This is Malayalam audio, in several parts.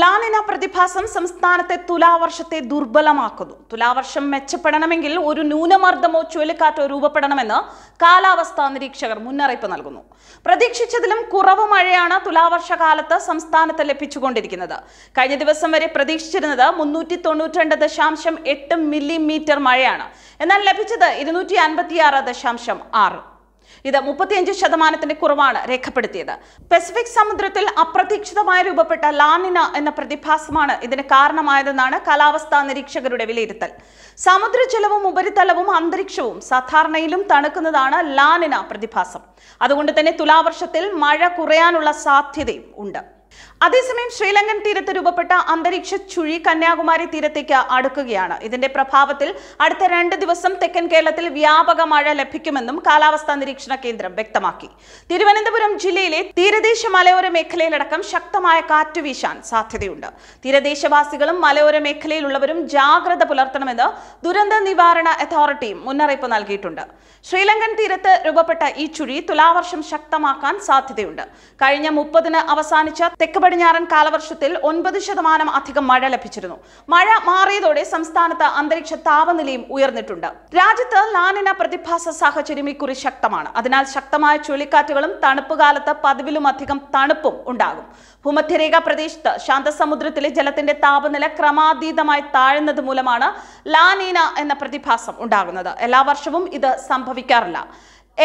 ലാനിന പ്രതിഭാസം സംസ്ഥാനത്തെ തുലാവർഷത്തെ ദുർബലമാക്കുന്നു തുലാവർഷം മെച്ചപ്പെടണമെങ്കിൽ ഒരു ന്യൂനമർദ്ദമോ ചുഴലിക്കാറ്റോ രൂപപ്പെടണമെന്ന് കാലാവസ്ഥാ നിരീക്ഷകർ മുന്നറിയിപ്പ് നൽകുന്നു പ്രതീക്ഷിച്ചതിലും കുറവ് മഴയാണ് തുലാവർഷ കാലത്ത് സംസ്ഥാനത്ത് ലഭിച്ചുകൊണ്ടിരിക്കുന്നത് കഴിഞ്ഞ ദിവസം വരെ പ്രതീക്ഷിച്ചിരുന്നത് മുന്നൂറ്റി ദശാംശം എട്ട് മില്ലിമീറ്റർ മഴയാണ് എന്നാൽ ലഭിച്ചത് ഇരുന്നൂറ്റി അൻപത്തിയാറ് ദശാംശം ആറ് ഇത് മുപ്പത്തിയഞ്ച് ശതമാനത്തിന്റെ കുറവാണ് രേഖപ്പെടുത്തിയത് പസഫിക് സമുദ്രത്തിൽ അപ്രതീക്ഷിതമായി രൂപപ്പെട്ട ലാനിന എന്ന പ്രതിഭാസമാണ് ഇതിന് കാരണമായതെന്നാണ് കാലാവസ്ഥാ നിരീക്ഷകരുടെ വിലയിരുത്തൽ സമുദ്രജലവും ഉപരിതലവും അന്തരീക്ഷവും സാധാരണയിലും തണുക്കുന്നതാണ് ലാനിന പ്രതിഭാസം അതുകൊണ്ട് തന്നെ തുലാവർഷത്തിൽ മഴ കുറയാനുള്ള സാധ്യതയും ഉണ്ട് അതേസമയം ശ്രീലങ്കൻ തീരത്ത് രൂപപ്പെട്ട അന്തരീക്ഷ ചുഴി കന്യാകുമാരി തീരത്തേക്ക് അടുക്കുകയാണ് ഇതിന്റെ പ്രഭാവത്തിൽ അടുത്ത രണ്ട് ദിവസം തെക്കൻ കേരളത്തിൽ വ്യാപക മഴ ലഭിക്കുമെന്നും കാലാവസ്ഥാ നിരീക്ഷണ കേന്ദ്രം വ്യക്തമാക്കി തിരുവനന്തപുരം ജില്ലയിലെ തീരദേശ മലയോര മേഖലയിലടക്കം ശക്തമായ കാറ്റ് വീശാൻ സാധ്യതയുണ്ട് തീരദേശവാസികളും മലയോര മേഖലയിലുള്ളവരും ജാഗ്രത പുലർത്തണമെന്ന് ദുരന്ത നിവാരണ അതോറിറ്റിയും മുന്നറിയിപ്പ് നൽകിയിട്ടുണ്ട് ശ്രീലങ്കൻ തീരത്ത് രൂപപ്പെട്ട ഈ ചുഴി തുലാവർഷം ശക്തമാക്കാൻ സാധ്യതയുണ്ട് കഴിഞ്ഞ മുപ്പതിന് അവസാനിച്ച തെക്ക് പടിഞ്ഞാറൻ കാലവർഷത്തിൽ ഒൻപത് ശതമാനം അധികം മഴ ലഭിച്ചിരുന്നു മഴ മാറിയതോടെ സംസ്ഥാനത്ത് അന്തരീക്ഷ താപനിലയും ഉയർന്നിട്ടുണ്ട് രാജ്യത്ത് ലാനിന പ്രതിഭാസ സാഹചര്യം ഇക്കുറി ശക്തമാണ് അതിനാൽ ശക്തമായ ചുഴലിക്കാറ്റുകളും തണുപ്പ് കാലത്ത് പതിവിലും അധികം തണുപ്പും ഉണ്ടാകും ഭൂമധ്യരേഖ പ്രദേശത്ത് ശാന്തസമുദ്രത്തിലെ ജലത്തിന്റെ താപനില ക്രമാതീതമായി താഴുന്നത് മൂലമാണ് ലാനീന എന്ന പ്രതിഭാസം ഉണ്ടാകുന്നത് എല്ലാ വർഷവും ഇത് സംഭവിക്കാറില്ല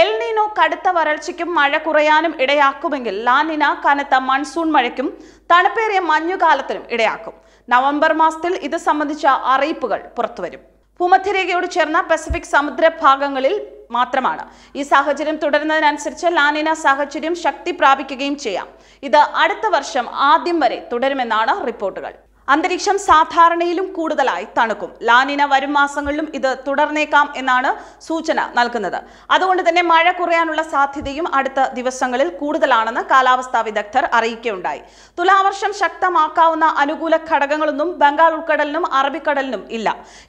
എൽനീനോ കടുത്ത വരൾച്ചയ്ക്കും മഴ കുറയാനും ഇടയാക്കുമെങ്കിൽ ലാനിന കനത്ത മൺസൂൺ മഴയ്ക്കും തണുപ്പേറിയ മഞ്ഞുകാലത്തിനും ഇടയാക്കും നവംബർ മാസത്തിൽ ഇത് സംബന്ധിച്ച അറിയിപ്പുകൾ പുറത്തുവരും ഭൂമധ്യരേഖയോട് ചേർന്ന പസഫിക് സമുദ്ര ഭാഗങ്ങളിൽ മാത്രമാണ് ഈ സാഹചര്യം തുടരുന്നതിനനുസരിച്ച് ലാനിന സാഹചര്യം ശക്തി പ്രാപിക്കുകയും ചെയ്യാം ഇത് അടുത്ത വർഷം ആദ്യം വരെ തുടരുമെന്നാണ് റിപ്പോർട്ടുകൾ അന്തരീക്ഷം സാധാരണയിലും കൂടുതലായി തണുക്കും ലാനിന വരും മാസങ്ങളിലും ഇത് തുടർന്നേക്കാം എന്നാണ് സൂചന നൽകുന്നത് അതുകൊണ്ട് തന്നെ മഴ കുറയാനുള്ള സാധ്യതയും അടുത്ത ദിവസങ്ങളിൽ കൂടുതലാണെന്ന് കാലാവസ്ഥാ വിദഗ്ധർ അറിയിക്കുകയുണ്ടായി തുലാവർഷം ശക്തമാക്കാവുന്ന അനുകൂല ഘടകങ്ങളൊന്നും ബംഗാൾ ഉൾക്കടലിനും അറബിക്കടലിനും ഇല്ല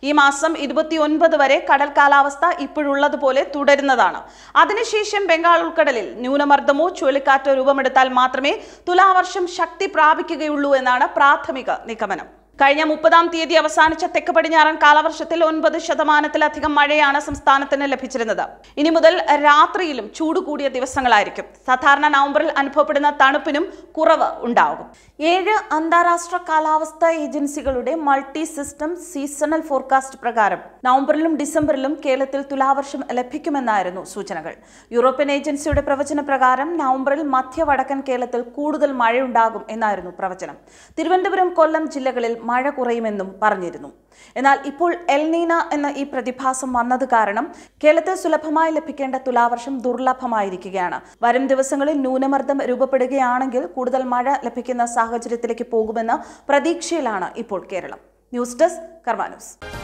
ഈ മാസം ഇരുപത്തിയൊൻപത് വരെ കടൽ കാലാവസ്ഥ ഇപ്പോഴുള്ളതുപോലെ തുടരുന്നതാണ് അതിനുശേഷം ബംഗാൾ ഉൾക്കടലിൽ ന്യൂനമർദ്ദമോ ചുഴലിക്കാറ്റോ രൂപമെടുത്താൽ മാത്രമേ തുലാവർഷം ശക്തി പ്രാപിക്കുകയുള്ളൂ എന്നാണ് പ്രാഥമിക നിഗമനം గమనం കഴിഞ്ഞ മുപ്പതാം തീയതി അവസാനിച്ച തെക്ക് പടിഞ്ഞാറൻ കാലവർഷത്തിൽ ഒൻപത് ശതമാനത്തിലധികം മഴയാണ് സംസ്ഥാനത്തിന് ലഭിച്ചിരുന്നത് ഇനി മുതൽ രാത്രിയിലും ചൂട് കൂടിയ ദിവസങ്ങളായിരിക്കും സാധാരണ നവംബറിൽ അനുഭവപ്പെടുന്ന തണുപ്പിനും കുറവ് ഉണ്ടാകും ഏഴ് അന്താരാഷ്ട്ര കാലാവസ്ഥാ ഏജൻസികളുടെ മൾട്ടി സിസ്റ്റം സീസണൽ ഫോർകാസ്റ്റ് പ്രകാരം നവംബറിലും ഡിസംബറിലും കേരളത്തിൽ തുലാവർഷം ലഭിക്കുമെന്നായിരുന്നു സൂചനകൾ യൂറോപ്യൻ ഏജൻസിയുടെ പ്രവചന പ്രകാരം നവംബറിൽ മധ്യ വടക്കൻ കേരളത്തിൽ കൂടുതൽ മഴയുണ്ടാകും എന്നായിരുന്നു പ്രവചനം തിരുവനന്തപുരം കൊല്ലം ജില്ലകളിൽ മഴ കുറയുമെന്നും പറഞ്ഞിരുന്നു എന്നാൽ ഇപ്പോൾ എൽനീന എന്ന ഈ പ്രതിഭാസം വന്നത് കാരണം കേരളത്തിൽ സുലഭമായി ലഭിക്കേണ്ട തുലാവർഷം ദുർലഭമായിരിക്കുകയാണ് വരും ദിവസങ്ങളിൽ ന്യൂനമർദ്ദം രൂപപ്പെടുകയാണെങ്കിൽ കൂടുതൽ മഴ ലഭിക്കുന്ന സാഹചര്യത്തിലേക്ക് പോകുമെന്ന പ്രതീക്ഷയിലാണ് ഇപ്പോൾ കേരളം ന്യൂസ് ഡെസ്ക് കർമാനൂസ്